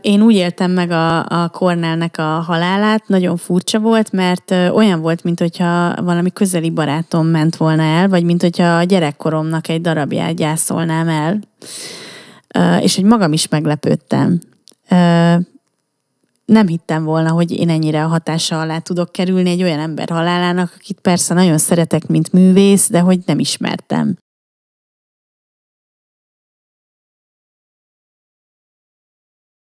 Én úgy éltem meg a, a Cornelnek a halálát, nagyon furcsa volt, mert olyan volt, mint hogyha valami közeli barátom ment volna el, vagy mint hogyha a gyerekkoromnak egy darabját gyászolnám el. És hogy magam is meglepődtem. Nem hittem volna, hogy én ennyire a hatása alá tudok kerülni egy olyan ember halálának, akit persze nagyon szeretek, mint művész, de hogy nem ismertem.